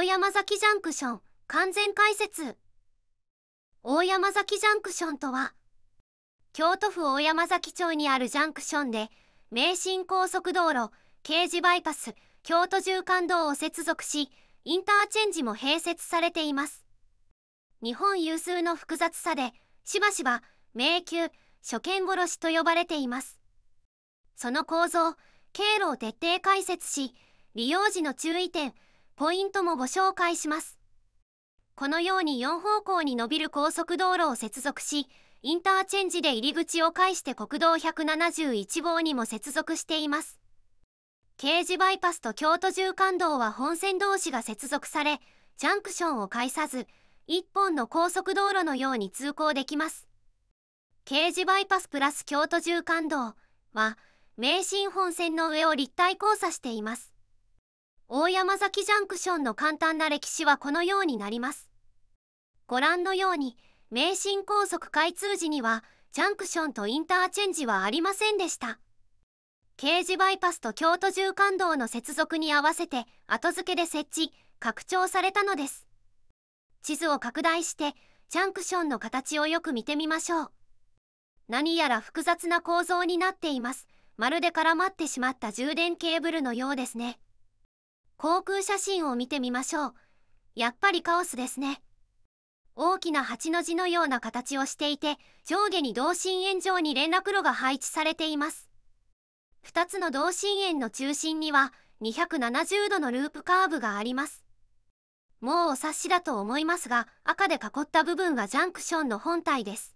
大山崎ジャンクション完全解説大山崎ジャンクションとは京都府大山崎町にあるジャンクションで名神高速道路刑事バイパス京都縦貫道を接続しインターチェンジも併設されています日本有数の複雑さでしばしば迷宮初見殺しと呼ばれていますその構造経路を徹底解説し利用時の注意点ポイントもご紹介します。このように4方向に伸びる高速道路を接続し、インターチェンジで入り口を介して国道171号にも接続しています。刑事バイパスと京都縦貫道は本線同士が接続され、ジャンクションを介さず、1本の高速道路のように通行できます。刑事バイパスプラス京都縦貫道は、名神本線の上を立体交差しています。大山崎ジャンクションの簡単な歴史はこのようになります。ご覧のように、名神高速開通時には、ジャンクションとインターチェンジはありませんでした。刑事バイパスと京都縦貫道の接続に合わせて後付けで設置拡張されたのです地図を拡大してジャンクションの形をよく見てみましょう何やら複雑な構造になっていますまるで絡まってしまった充電ケーブルのようですね航空写真を見てみましょう。やっぱりカオスですね。大きな8の字のような形をしていて、上下に同心円状に連絡路が配置されています。2つの同心円の中心には、270度のループカーブがあります。もうお察しだと思いますが、赤で囲った部分がジャンクションの本体です。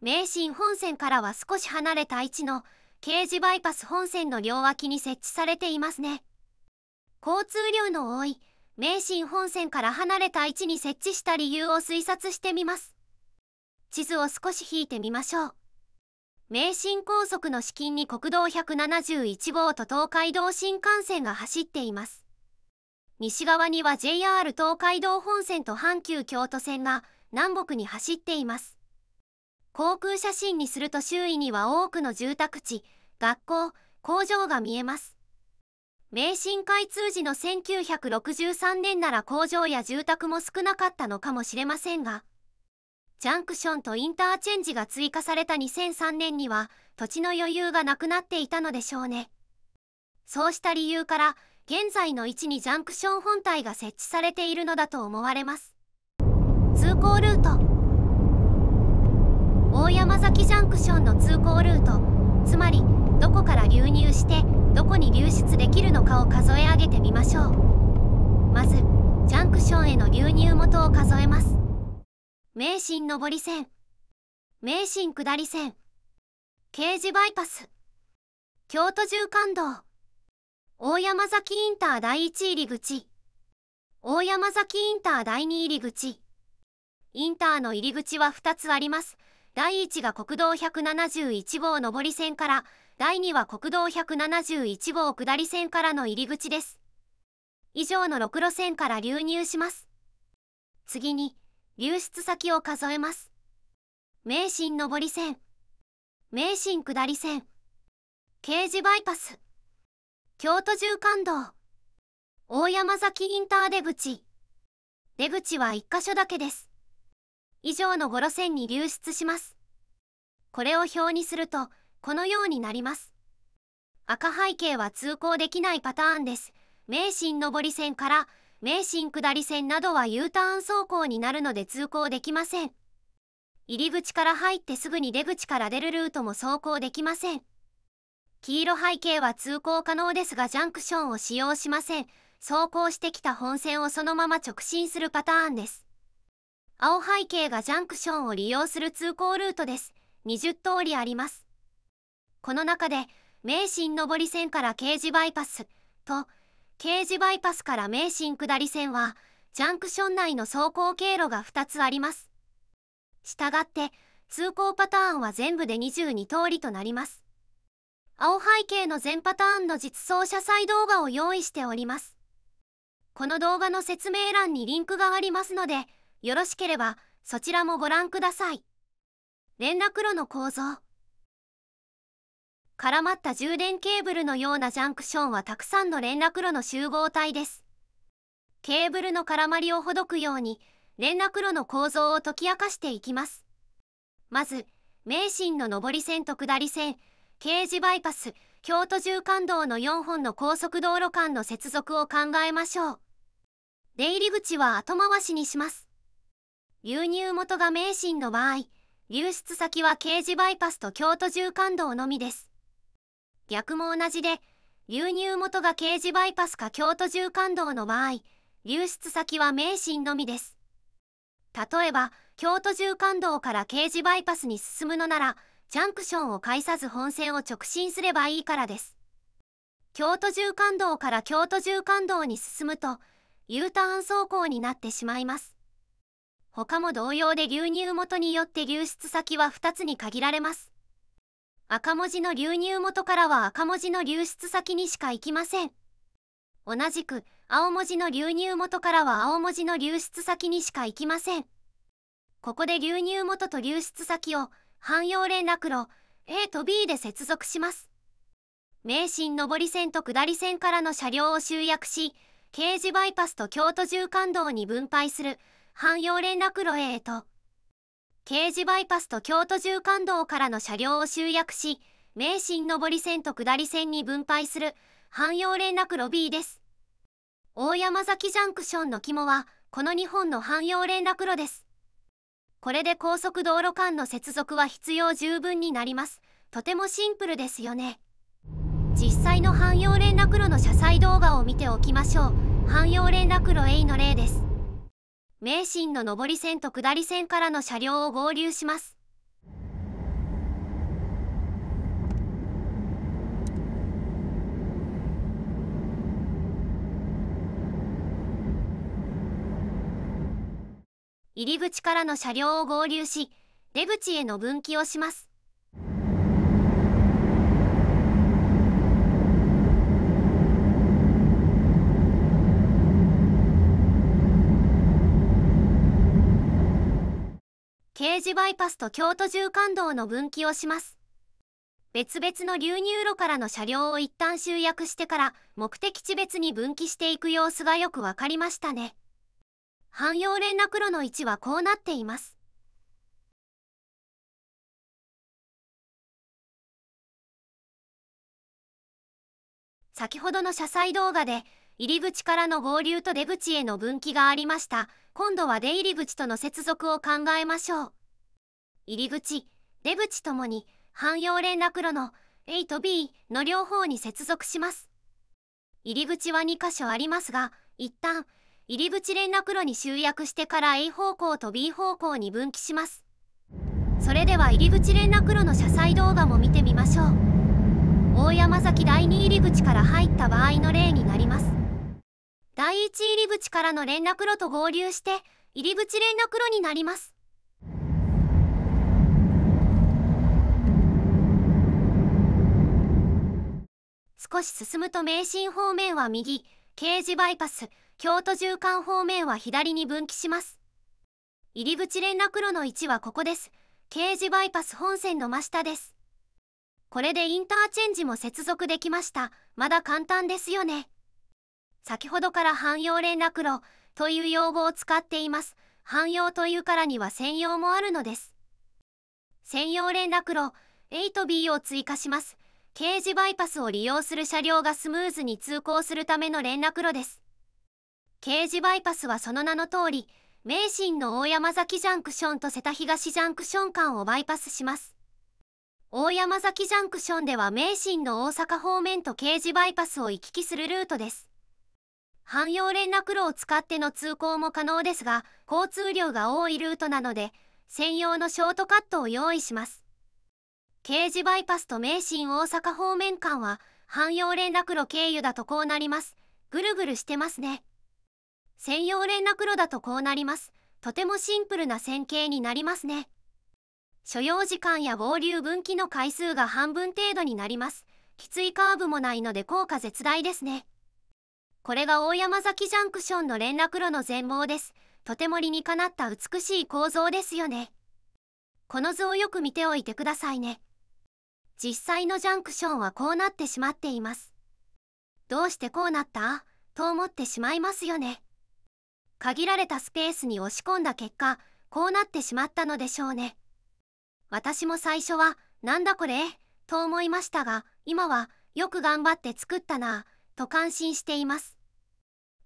名神本線からは少し離れた位置の、刑事バイパス本線の両脇に設置されていますね。交通量の多い名神本線から離れた位置に設置した理由を推察してみます地図を少し引いてみましょう名神高速の至近に国道171号と東海道新幹線が走っています西側には JR 東海道本線と阪急京都線が南北に走っています航空写真にすると周囲には多くの住宅地学校工場が見えます名神開通時の1963年なら工場や住宅も少なかったのかもしれませんが、ジャンクションとインターチェンジが追加された2003年には土地の余裕がなくなっていたのでしょうね。そうした理由から、現在の位置にジャンクション本体が設置されているのだと思われます。通行ルート大山崎ジャンクションの通行ルート、つまりどこから流入してどこに流出できるのかを数え上げてみましょうまずジャンクションへの流入元を数えます名神上り線名神下り線刑事バイパス京都縦貫道大山崎インター第1入り口大山崎インター第2入り口インターの入り口は2つあります第1が国道171号上り線から第2は国道171号下り線からの入り口です。以上の6路線から流入します。次に、流出先を数えます。名神上り線、名神下り線、刑事バイパス、京都縦貫道、大山崎インター出口。出口は1箇所だけです。以上の5路線に流出します。これを表にすると、このようになります赤背景は通行できないパターンです名神上り線から名神下り線などは U ターン走行になるので通行できません入り口から入ってすぐに出口から出るルートも走行できません黄色背景は通行可能ですがジャンクションを使用しません走行してきた本線をそのまま直進するパターンです青背景がジャンクションを利用する通行ルートです20通りありますこの中で名神上り線から刑事バイパスと刑事バイパスから名神下り線はジャンクション内の走行経路が2つあります。したがって通行パターンは全部で22通りとなります。青背景の全パターンの実装車載動画を用意しております。この動画の説明欄にリンクがありますので、よろしければそちらもご覧ください。連絡路の構造絡まった充電ケーブルのようなジャンクションはたくさんの連絡路の集合体です。ケーブルの絡まりをほどくように、連絡路の構造を解き明かしていきます。まず、名神の上り線と下り線、刑事バイパス、京都縦貫道の4本の高速道路間の接続を考えましょう。出入り口は後回しにします。流入元が名神の場合、流出先は刑事バイパスと京都縦貫道のみです。逆も同じで流入元が刑事バイパスか京都縦貫道の場合流出先は名神のみです例えば京都縦貫道から刑事バイパスに進むのならジャンクションを介さず本線を直進すればいいからです京都縦貫道から京都縦貫道に進むと U ターン走行になってしまいます他も同様で流入元によって流出先は2つに限られます赤文字の流入元からは赤文字の流出先にしか行きません。同じく、青文字の流入元からは青文字の流出先にしか行きません。ここで流入元と流出先を、汎用連絡路 A と B で接続します。名神上り線と下り線からの車両を集約し、刑事バイパスと京都縦貫道に分配する汎用連絡路 A と刑事バイパスと京都縦貫道からの車両を集約し、名神上り線と下り線に分配する汎用連絡ロビーです。大山崎ジャンクションの肝は、この2本の汎用連絡路です。これで高速道路間の接続は必要十分になります。とてもシンプルですよね。実際の汎用連絡路の車載動画を見ておきましょう。汎用連絡路 A の例です。名神の上り線と下り線からの車両を合流します。入り口からの車両を合流し、出口への分岐をします。刑事バイパスと京都縦貫道の分岐をします別々の流入路からの車両を一旦集約してから目的地別に分岐していく様子がよく分かりましたね汎用連絡路の位置はこうなっています先ほどの車載動画で入り口からの合流と出口への分岐がありました今度は出入り口との接続を考えましょう入り口出口ともに汎用連絡路の A と B の両方に接続します入り口は2箇所ありますが一旦入り口連絡路に集約してから A 方向と B 方向に分岐しますそれでは入り口連絡路の車載動画も見てみましょう大山崎第2入り口から入った場合の例になります第一入り口からの連絡路と合流して入り口連絡路になります少し進むと名神方面は右刑事バイパス京都縦貫方面は左に分岐します入り口連絡路の位置はここです刑事バイパス本線の真下ですこれでインターチェンジも接続できましたまだ簡単ですよね先ほどから汎用連絡路という用語を使っています。汎用というからには専用もあるのです。専用連絡路 A と B を追加します。刑事バイパスを利用する車両がスムーズに通行するための連絡路です。刑事バイパスはその名の通り、名神の大山崎ジャンクションと瀬田東ジャンクション間をバイパスします。大山崎ジャンクションでは名神の大阪方面と刑事バイパスを行き来するルートです。汎用連絡路を使っての通行も可能ですが交通量が多いルートなので専用のショートカットを用意します刑事バイパスと名神大阪方面間は汎用連絡路経由だとこうなりますぐるぐるしてますね専用連絡路だとこうなりますとてもシンプルな線形になりますね所要時間や合流分岐の回数が半分程度になりますきついカーブもないので効果絶大ですねこれが大山崎ジャンクションの連絡路の全貌です。とても理にかなった美しい構造ですよね。この図をよく見ておいてくださいね。実際のジャンクションはこうなってしまっています。どうしてこうなったと思ってしまいますよね。限られたスペースに押し込んだ結果、こうなってしまったのでしょうね。私も最初は、なんだこれと思いましたが、今は、よく頑張って作ったなぁ、と感心しています。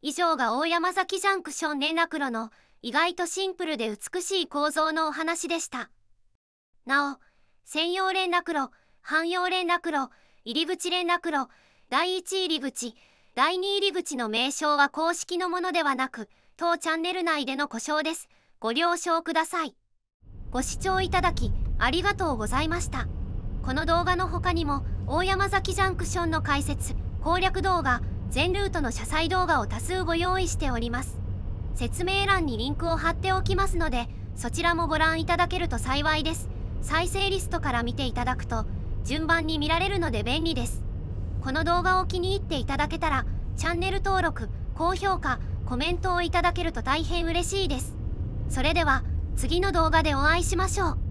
以上が大山崎ジャンクションネナクロの意外とシンプルで美しい構造のお話でした。なお、専用連絡路、汎用連絡路、入り口連絡路、第1入り口、第2入り口の名称は公式のものではなく、当チャンネル内での故障です。ご了承ください。ご視聴いただき、ありがとうございました。この動画の他にも、大山崎ジャンクションの解説、攻略動画、全ルートの車載動画を多数ご用意しております説明欄にリンクを貼っておきますのでそちらもご覧いただけると幸いです再生リストから見ていただくと順番に見られるので便利ですこの動画を気に入っていただけたらチャンネル登録高評価コメントをいただけると大変嬉しいですそれでは次の動画でお会いしましょう